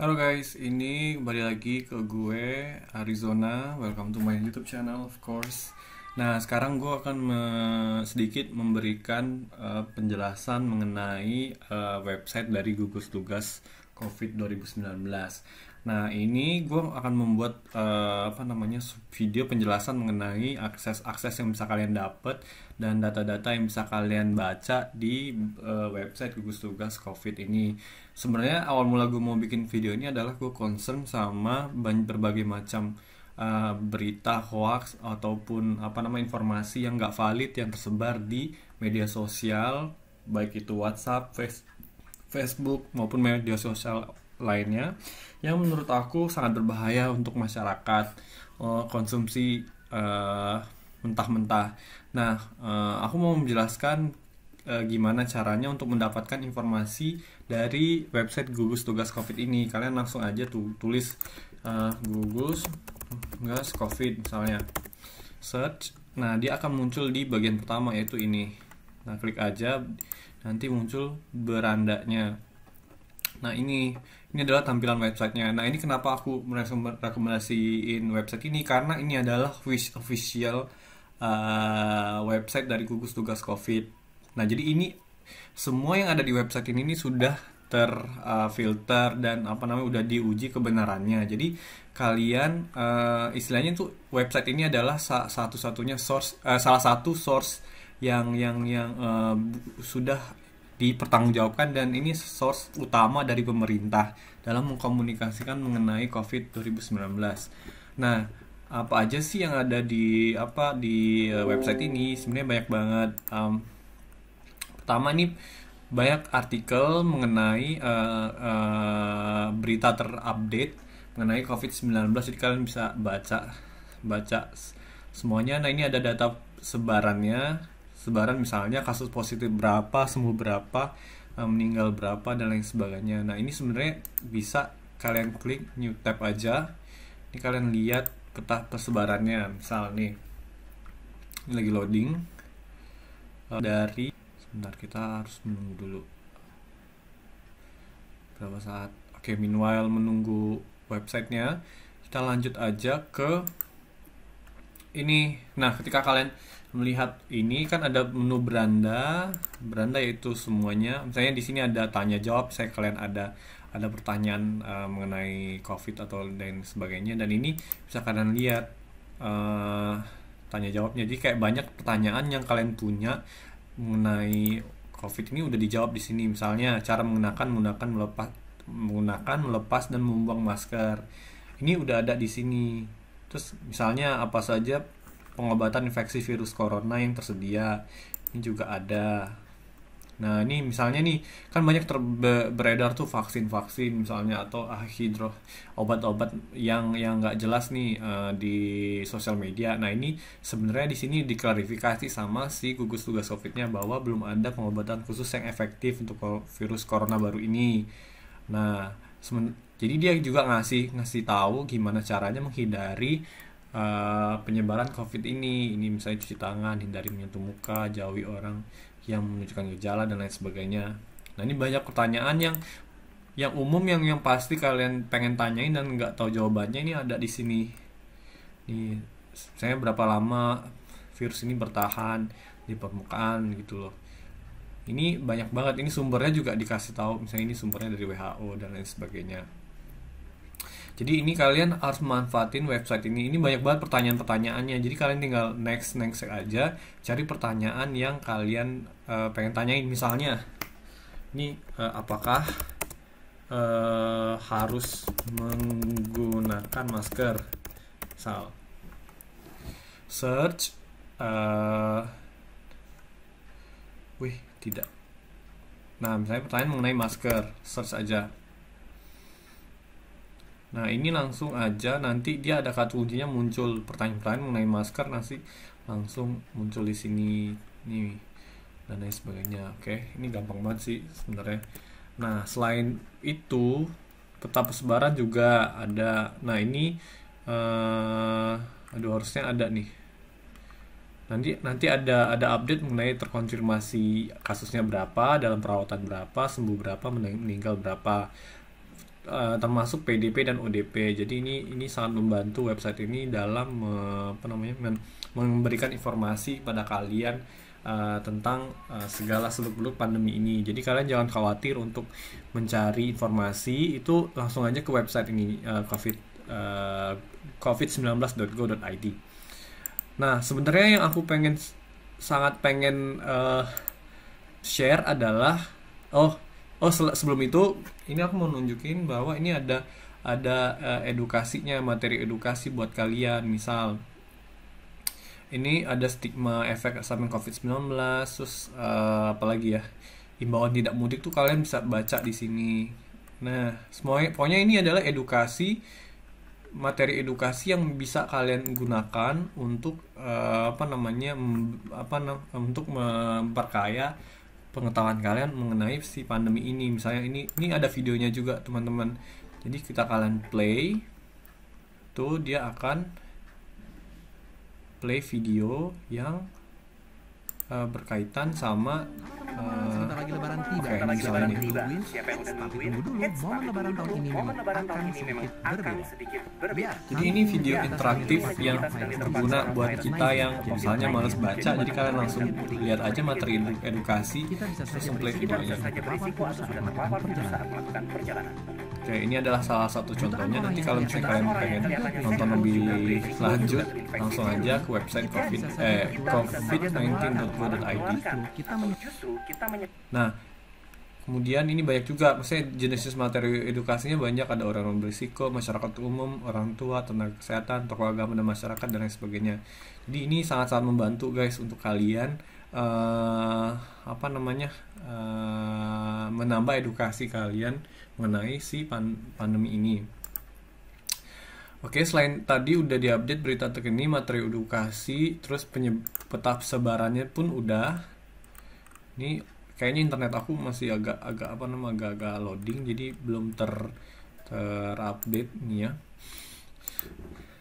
Halo guys, ini kembali lagi ke gue Arizona. Welcome to my YouTube channel, of course. Nah, sekarang gue akan me sedikit memberikan uh, penjelasan mengenai uh, website dari gugus tugas COVID 2019. Nah ini gue akan membuat uh, apa namanya video penjelasan mengenai akses-akses yang bisa kalian dapat dan data-data yang bisa kalian baca di uh, website gugus tugas COVID ini. Sebenarnya awal mula gue mau bikin video ini adalah gue concern sama berbagai macam uh, berita hoax ataupun apa nama informasi yang gak valid yang tersebar di media sosial baik itu WhatsApp, Facebook maupun media sosial lainnya yang menurut aku sangat berbahaya untuk masyarakat uh, konsumsi mentah mentah-mentah. Nah, uh, aku mau menjelaskan uh, gimana caranya untuk mendapatkan informasi dari website gugus tugas COVID ini. Kalian langsung aja tuh tulis uh, gugus tugas COVID misalnya, search. Nah, dia akan muncul di bagian pertama yaitu ini. Nah, klik aja, nanti muncul berandanya. Nah ini ini adalah tampilan websitenya. Nah ini kenapa aku merekomendasikan website ini karena ini adalah wish official uh, website dari gugus tugas COVID. Nah jadi ini semua yang ada di website ini, ini sudah terfilter eh, uh, dan apa namanya udah diuji kebenarannya. Jadi kalian uh, istilahnya tuh website ini adalah satu-satunya source uh, salah satu source yang yang yang uh, sudah dipertanggungjawabkan dan ini source utama dari pemerintah dalam mengkomunikasikan mengenai COVID 2019. Nah, apa aja sih yang ada di apa di eh, website ini? Sebenarnya banyak banget. Um, pertama nih banyak artikel mengenai uh, uh, berita terupdate mengenai COVID-19 jadi kalian bisa baca baca semuanya. Nah, ini ada data sebarannya sebaran misalnya kasus positif berapa sembuh berapa eh, meninggal berapa dan lain sebagainya nah ini sebenarnya bisa kalian klik new tab aja ini kalian lihat peta persebarannya misal nih ini lagi loading eh, dari sebentar kita harus menunggu dulu berapa saat oke meanwhile menunggu websitenya kita lanjut aja ke ini nah ketika kalian melihat ini kan ada menu beranda beranda yaitu semuanya misalnya di sini ada tanya jawab saya kalian ada ada pertanyaan uh, mengenai covid atau dan sebagainya dan ini bisa kalian lihat uh, tanya jawabnya jadi kayak banyak pertanyaan yang kalian punya mengenai covid ini udah dijawab di sini misalnya cara menggunakan menggunakan melepas menggunakan melepas dan membuang masker ini udah ada di sini Terus misalnya apa saja pengobatan infeksi virus corona yang tersedia. Ini juga ada. Nah, ini misalnya nih kan banyak ter beredar tuh vaksin-vaksin misalnya atau ah hidro obat-obat yang yang nggak jelas nih uh, di sosial media. Nah, ini sebenarnya di sini diklarifikasi sama si gugus tugas covid bahwa belum ada pengobatan khusus yang efektif untuk virus corona baru ini. Nah, jadi dia juga ngasih ngasih tahu gimana caranya menghindari uh, penyebaran COVID ini. Ini misalnya cuci tangan, hindari menyentuh muka, jauhi orang yang menunjukkan gejala dan lain sebagainya. Nah ini banyak pertanyaan yang yang umum yang yang pasti kalian pengen tanyain dan nggak tahu jawabannya ini ada di sini. Nih, saya berapa lama virus ini bertahan di permukaan gitu loh ini banyak banget ini sumbernya juga dikasih tahu misalnya ini sumbernya dari WHO dan lain sebagainya jadi ini kalian harus manfaatin website ini. Ini banyak banget pertanyaan-pertanyaannya. Jadi kalian tinggal next next aja cari pertanyaan yang kalian uh, pengen tanyain. Misalnya, ini uh, apakah uh, harus menggunakan masker? Misal, search. Uh, wih, tidak. Nah, misalnya pertanyaan mengenai masker, search aja Nah ini langsung aja nanti dia ada kata kuncinya muncul pertanyaan-pertanyaan mengenai masker nanti langsung muncul di sini nih dan lain sebagainya. Oke ini gampang banget sih sebenarnya. Nah selain itu peta persebaran juga ada. Nah ini uh, aduh harusnya ada nih. Nanti nanti ada ada update mengenai terkonfirmasi kasusnya berapa, dalam perawatan berapa, sembuh berapa, meninggal berapa. Eh, termasuk PDP dan ODP. Jadi ini ini sangat membantu website ini dalam eh, apa namanya memberikan informasi pada kalian uh, tentang uh, segala seluk-beluk pandemi ini. Jadi kalian jangan khawatir untuk mencari informasi itu langsung aja ke website ini uh, covid uh, covid19.go.id. Nah, sebenarnya yang aku pengen sangat pengen uh, share adalah oh oh sebelum itu ini aku mau nunjukin bahwa ini ada ada uh, edukasinya materi edukasi buat kalian misal ini ada stigma efek samping COVID-19 terus uh, eh, apalagi ya imbauan tidak mudik tuh kalian bisa baca di sini nah semuanya pokoknya ini adalah edukasi materi edukasi yang bisa kalian gunakan untuk uh, apa namanya apa untuk memperkaya pengetahuan kalian mengenai si pandemi ini misalnya ini ini ada videonya juga teman-teman jadi kita kalian play tuh dia akan play video yang uh, berkaitan sama sebentar lagi lebaran tiba. Sebentar lagi lebaran tiba. Siapa yang udah nungguin? tunggu dulu. Momen lebaran tahun ini memang akan sedikit berbeda. Jadi ini video interaktif yang berguna buat kita yang misalnya males baca, jadi kalian langsung lihat aja materi edukasi, terus play videonya. Kita bisa saja berisiko atau sudah terpapar saat melakukan perjalanan. Oke, ini adalah salah satu contohnya. Nanti ya, kalau misalnya ya, kalian pengen nonton lebih lanjut, langsung aja ke website covid eh covid19.go.id. Nah, kemudian ini banyak juga, maksudnya jenis materi edukasinya banyak. Ada orang berisiko, masyarakat umum, orang tua, tenaga kesehatan, tokoh agama dan masyarakat dan lain sebagainya. Jadi ini sangat-sangat membantu guys untuk kalian uh, apa namanya? Uh, menambah edukasi kalian mengenai si pan pandemi ini. Oke, selain tadi udah diupdate berita terkini, materi edukasi, terus peta sebarannya pun udah. Ini kayaknya internet aku masih agak agak apa namanya agak-agak loading jadi belum ter terupdate nih ya.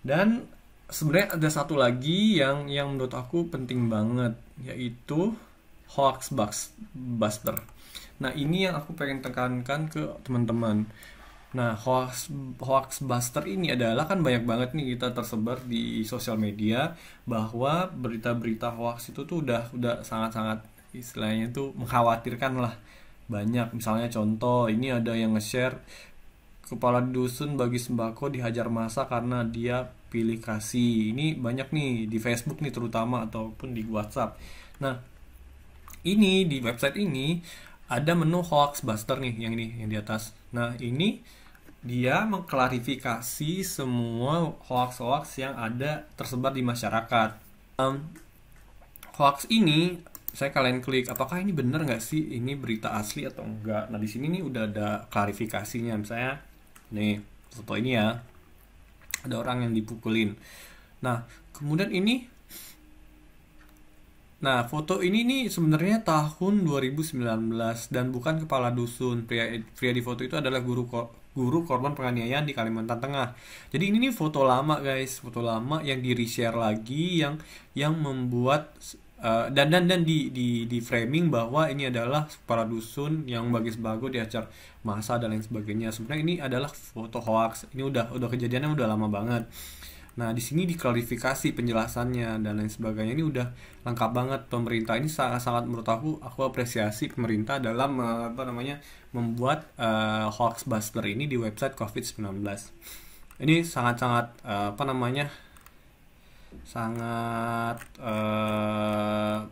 Dan sebenarnya ada satu lagi yang yang menurut aku penting banget yaitu hoax buster. Nah, ini yang aku pengen tekankan ke teman-teman. Nah, Hawks hoax buster ini adalah kan banyak banget nih kita tersebar di sosial media bahwa berita-berita hoax itu tuh udah udah sangat-sangat istilahnya tuh mengkhawatirkan lah banyak misalnya contoh ini ada yang nge-share kepala dusun bagi sembako dihajar masa karena dia pilih kasih ini banyak nih di Facebook nih terutama ataupun di WhatsApp nah ini di website ini ada menu hoax buster nih yang ini yang di atas. Nah, ini dia mengklarifikasi semua hoax-hoax yang ada tersebar di masyarakat. Um, hoax ini saya kalian klik apakah ini benar nggak sih ini berita asli atau enggak nah di sini nih udah ada klarifikasinya misalnya nih foto ini ya ada orang yang dipukulin nah kemudian ini Nah, foto ini nih sebenarnya tahun 2019 dan bukan kepala dusun. Pria, pria di foto itu adalah guru guru korban penganiayaan di Kalimantan Tengah. Jadi ini nih foto lama guys, foto lama yang di reshare lagi yang yang membuat uh, dan dan dan di di di framing bahwa ini adalah kepala dusun yang bagus bagus di acar masa dan lain sebagainya. Sebenarnya ini adalah foto hoax. Ini udah udah kejadiannya udah lama banget. Nah, di sini diklarifikasi penjelasannya dan lain sebagainya ini udah lengkap banget pemerintah ini sangat-sangat menurut aku aku apresiasi pemerintah dalam eh, apa namanya membuat uh, hoax buster ini di website Covid-19. Ini sangat-sangat uh, apa namanya sangat uh,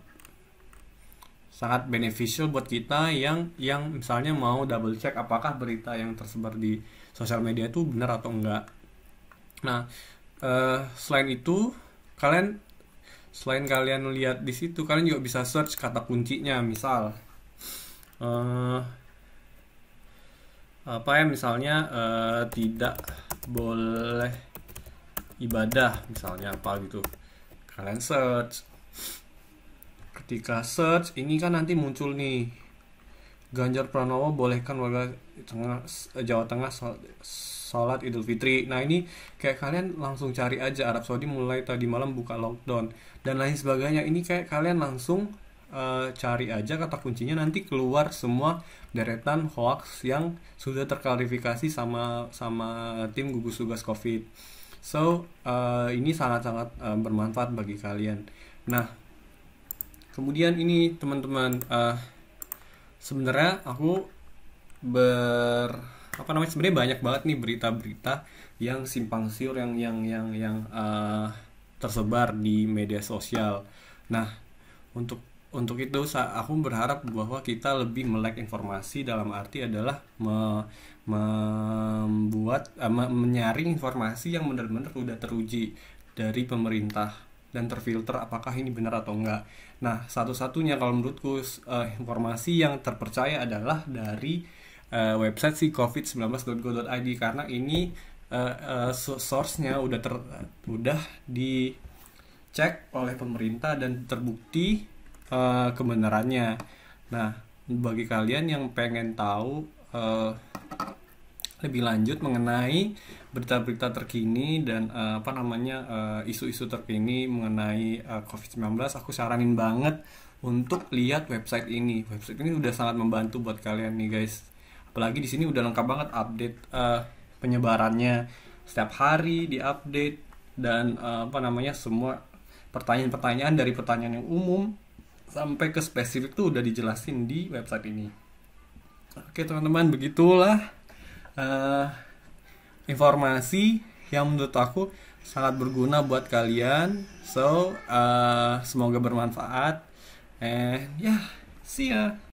sangat beneficial buat kita yang yang misalnya mau double check apakah berita yang tersebar di sosial media itu benar atau enggak. Nah, Eh, selain itu kalian selain kalian lihat di situ kalian juga bisa search kata kuncinya misal uh, apa ya misalnya uh, tidak boleh ibadah misalnya apa gitu kalian search ketika search ini kan nanti muncul nih Ganjar Pranowo bolehkan warga tengah, Jawa Tengah sholat Idul Fitri. Nah ini kayak kalian langsung cari aja Arab Saudi mulai tadi malam buka lockdown dan lain sebagainya. Ini kayak kalian langsung uh, cari aja kata kuncinya nanti keluar semua deretan hoax yang sudah terklarifikasi sama sama tim gugus tugas COVID. So uh, ini sangat-sangat uh, bermanfaat bagi kalian. Nah kemudian ini teman-teman. Uh, sebenarnya aku ber apa namanya sebenarnya banyak banget nih berita-berita yang simpang siur yang yang yang yang uh, tersebar di media sosial. Nah, untuk untuk itu aku berharap bahwa kita lebih melek informasi dalam arti adalah me, membuat uh, menyaring informasi yang benar-benar sudah teruji dari pemerintah dan terfilter apakah ini benar atau enggak. Nah, satu-satunya kalau menurutku uh, informasi yang terpercaya adalah dari uh, website si covid19.go.id karena ini uh, uh, source-nya udah ter udah dicek oleh pemerintah dan terbukti uh, kebenarannya. Nah, bagi kalian yang pengen tahu uh, lebih lanjut mengenai berita-berita terkini dan uh, apa namanya eh, isu-isu uh, terkini mengenai uh, eh, COVID-19 aku saranin banget untuk lihat website ini. Website ini udah sangat membantu buat kalian nih guys. Apalagi di sini udah lengkap banget update uh, penyebarannya setiap hari diupdate dan uh, apa namanya semua pertanyaan-pertanyaan dari pertanyaan yang umum sampai ke spesifik tuh udah dijelasin di website ini. Oke teman-teman begitulah Eh, informasi yang menurut aku sangat berguna buat kalian. So, uh, semoga bermanfaat. And yeah, see ya.